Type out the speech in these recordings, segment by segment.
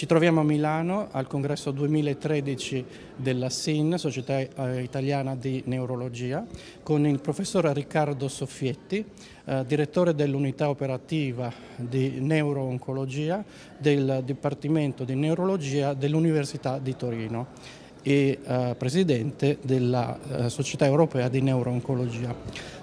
Ci troviamo a Milano al congresso 2013 della SIN, Società eh, Italiana di Neurologia, con il professor Riccardo Soffietti, eh, direttore dell'unità operativa di neurooncologia del Dipartimento di Neurologia dell'Università di Torino e eh, presidente della eh, Società Europea di Neurooncologia.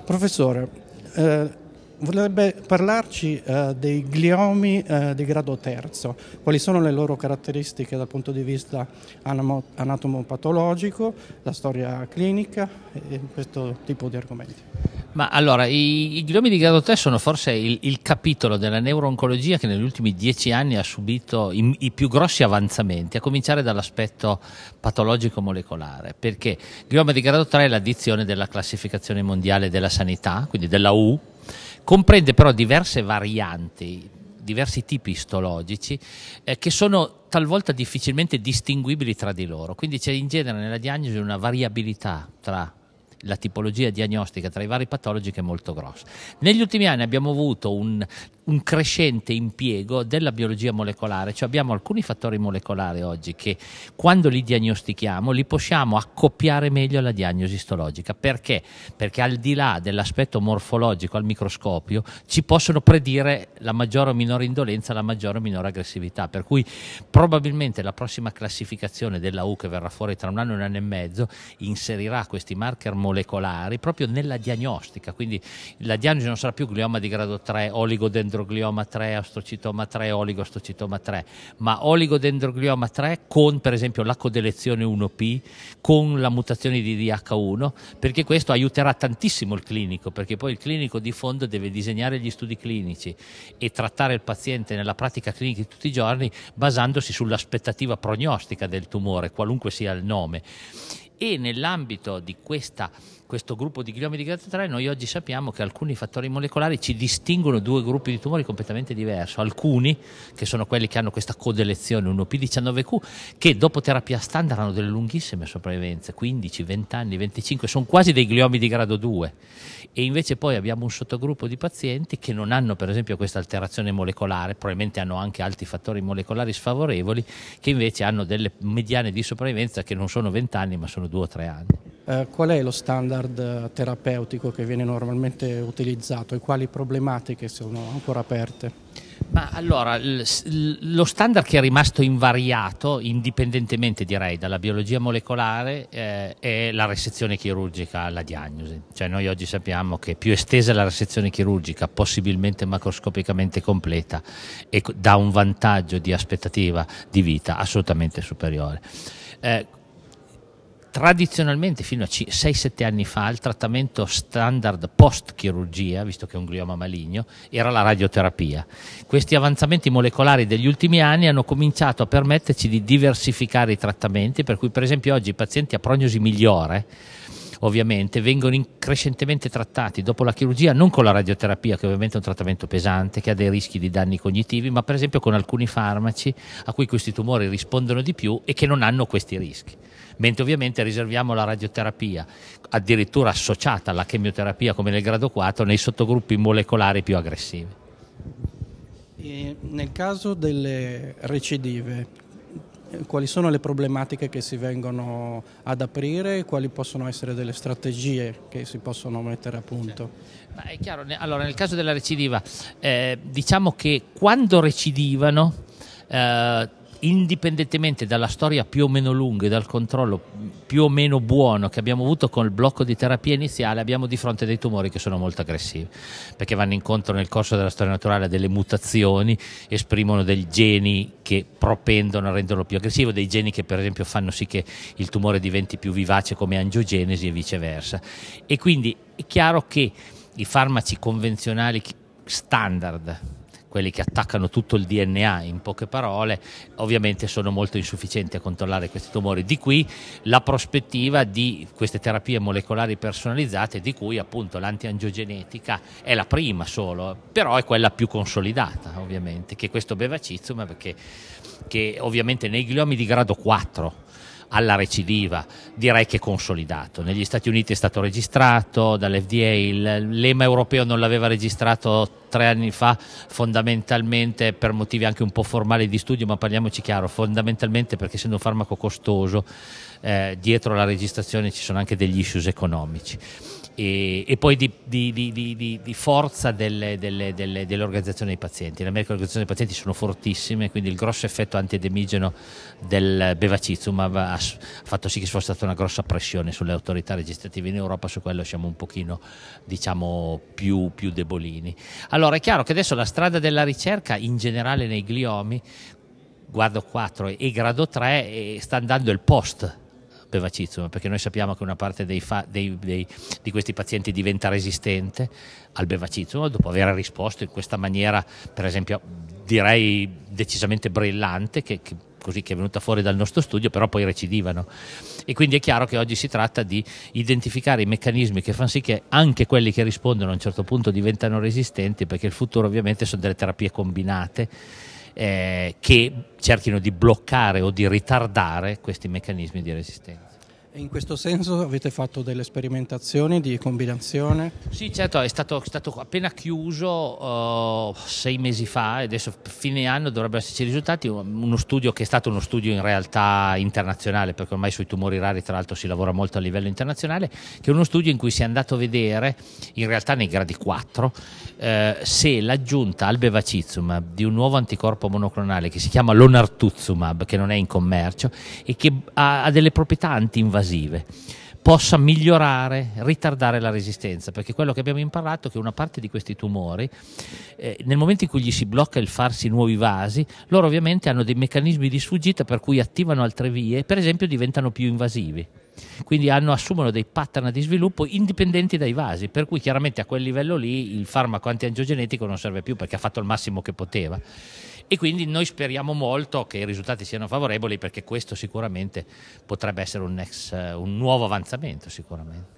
Professore, eh, vorrebbe parlarci eh, dei gliomi eh, di grado terzo, quali sono le loro caratteristiche dal punto di vista anatomopatologico, la storia clinica e questo tipo di argomenti. Ma allora, i, i gliomi di grado 3 sono forse il, il capitolo della neurooncologia che negli ultimi dieci anni ha subito i, i, più grossi avanzamenti, a cominciare dall'aspetto patologico molecolare, perché il glioma di grado 3 è l'addizione della classificazione mondiale della sanità, quindi della U, comprende però diverse varianti, diversi tipi istologici eh, che sono talvolta difficilmente distinguibili tra di loro, quindi c'è in genere nella diagnosi una variabilità tra la tipologia diagnostica tra i vari patologi che è molto grossa. Negli ultimi anni abbiamo avuto un, un crescente impiego della biologia molecolare, cioè abbiamo alcuni fattori molecolari oggi che quando li diagnostichiamo li possiamo accoppiare meglio alla diagnosi istologica. Perché? Perché al di là dell'aspetto morfologico al microscopio ci possono predire la maggiore o minore indolenza, la maggiore o minore aggressività, per cui probabilmente la prossima classificazione della U che verrà fuori tra un anno e un anno e mezzo inserirà questi marker molecolari molecolari proprio nella diagnostica, quindi la diagnosi non sarà più glioma di grado 3, oligodendroglioma 3, astrocitoma 3, oligoastrocitoma 3, ma oligodendroglioma 3 con per esempio la codelezione 1P, con la mutazione di DH1, perché questo aiuterà tantissimo il clinico, perché poi il clinico di fondo deve disegnare gli studi clinici e trattare il paziente nella pratica clinica di tutti i giorni basandosi sull'aspettativa prognostica del tumore, qualunque sia il nome e nell'ambito di questa, questo gruppo di gliomi di grado 3 noi oggi sappiamo che alcuni fattori molecolari ci distinguono due gruppi di tumori completamente diversi, alcuni che sono quelli che hanno questa codelezione, 1 p 19 q che dopo terapia standard hanno delle lunghissime sopravvivenze, 15, 20 anni, 25, sono quasi dei gliomi di grado 2 e invece poi abbiamo un sottogruppo di pazienti che non hanno per esempio questa alterazione molecolare, probabilmente hanno anche altri fattori molecolari sfavorevoli, che invece hanno delle mediane di sopravvivenza che non sono 20 anni ma sono almeno due o tre anni. Eh, qual è lo standard eh, terapeutico che viene normalmente utilizzato e quali problematiche sono ancora aperte? Ma allora, lo standard che è rimasto invariato, indipendentemente direi dalla biologia molecolare, eh, è la resezione chirurgica la diagnosi. Cioè noi oggi sappiamo che più estesa è la resezione chirurgica, possibilmente macroscopicamente completa, e dà un vantaggio di aspettativa di vita assolutamente superiore. Eh, Tradizionalmente fino a 6-7 anni fa il trattamento standard post chirurgia, visto che è un glioma maligno, era la radioterapia. Questi avanzamenti molecolari degli ultimi anni hanno cominciato a permetterci di diversificare i trattamenti, per cui per esempio oggi i pazienti a prognosi migliore ovviamente vengono crescentemente trattati dopo la chirurgia non con la radioterapia che ovviamente è un trattamento pesante che ha dei rischi di danni cognitivi ma per esempio con alcuni farmaci a cui questi tumori rispondono di più e che non hanno questi rischi mentre ovviamente riserviamo la radioterapia, addirittura associata alla chemioterapia come nel grado 4, nei sottogruppi molecolari più aggressivi. E nel caso delle recidive, quali sono le problematiche che si vengono ad aprire e quali possono essere delle strategie che si possono mettere a punto? È chiaro, allora nel caso della recidiva, eh, diciamo che quando recidivano eh, indipendentemente dalla storia più o meno lunga e dal controllo più o meno buono che abbiamo avuto con il blocco di terapia iniziale, abbiamo di fronte dei tumori che sono molto aggressivi, perché vanno incontro nel corso della storia naturale a delle mutazioni, esprimono dei geni che propendono a renderlo più aggressivo, dei geni che per esempio fanno sì che il tumore diventi più vivace come angiogenesi e viceversa. E quindi è chiaro che i farmaci convenzionali standard quelli che attaccano tutto il DNA in poche parole, ovviamente sono molto insufficienti a controllare questi tumori. Di qui la prospettiva di queste terapie molecolari personalizzate, di cui appunto l'antiangiogenetica è la prima solo, però è quella più consolidata ovviamente, che questo bevacizumab, che, che ovviamente nei gliomi di grado 4 alla recidiva, direi che consolidato. Negli Stati Uniti è stato registrato dall'FDA, lema europeo non l'aveva registrato tre anni fa fondamentalmente per motivi anche un po' formali di studio, ma parliamoci chiaro, fondamentalmente perché essendo un farmaco costoso eh, dietro la registrazione ci sono anche degli issues economici e, e poi di, di, di, di forza delle, delle, delle, dell'organizzazione dei pazienti. In America le organizzazioni dei pazienti sono fortissime, quindi il grosso effetto antiedemigeno del bevacizumab ha fatto sì che ci fosse stata una grossa pressione sulle autorità registrative in Europa, su quello siamo un pochino diciamo, più, più debolini. Allora è chiaro che adesso la strada della ricerca in generale nei gliomi, guardo 4 e grado 3, sta andando il post per perché noi sappiamo che una parte dei fa, dei, dei, di questi pazienti diventa resistente al bevacizio dopo aver risposto in questa maniera, per esempio, direi decisamente brillante, che, che così che è venuta fuori dal nostro studio, però poi recidivano. E quindi è chiaro che oggi si tratta di identificare i meccanismi che fanno sì che anche quelli che rispondono a un certo punto diventano resistenti, perché il futuro ovviamente sono delle terapie combinate eh, che cerchino di bloccare o di ritardare questi meccanismi di resistenza in questo senso avete fatto delle sperimentazioni di combinazione? Sì, certo, è stato, stato appena chiuso uh, sei mesi fa e adesso fine anno dovrebbero esserci i risultati. Uno studio che è stato uno studio in realtà internazionale, perché ormai sui tumori rari tra l'altro si lavora molto a livello internazionale, che è uno studio in cui si è andato a vedere, in realtà nei gradi 4, eh, se l'aggiunta al bevacizumab di un nuovo anticorpo monoclonale che si chiama lonartuzumab, che non è in commercio e che ha, ha delle proprietà anti-invasive, invasive possa migliorare, ritardare la resistenza, perché quello che abbiamo imparato è che una parte di questi tumori, eh, nel momento in cui gli si blocca il farsi nuovi vasi, loro ovviamente hanno dei meccanismi di sfuggita per cui attivano altre vie e per esempio diventano più invasivi. Quindi hanno, assumono dei pattern di sviluppo indipendenti dai vasi, per cui chiaramente a quel livello lì il farmaco antiangiogenetico non serve più perché ha fatto il massimo che poteva e quindi noi speriamo molto che i risultati siano favorevoli perché questo sicuramente potrebbe essere un, ex, eh, un nuovo avanzamento sicuramente.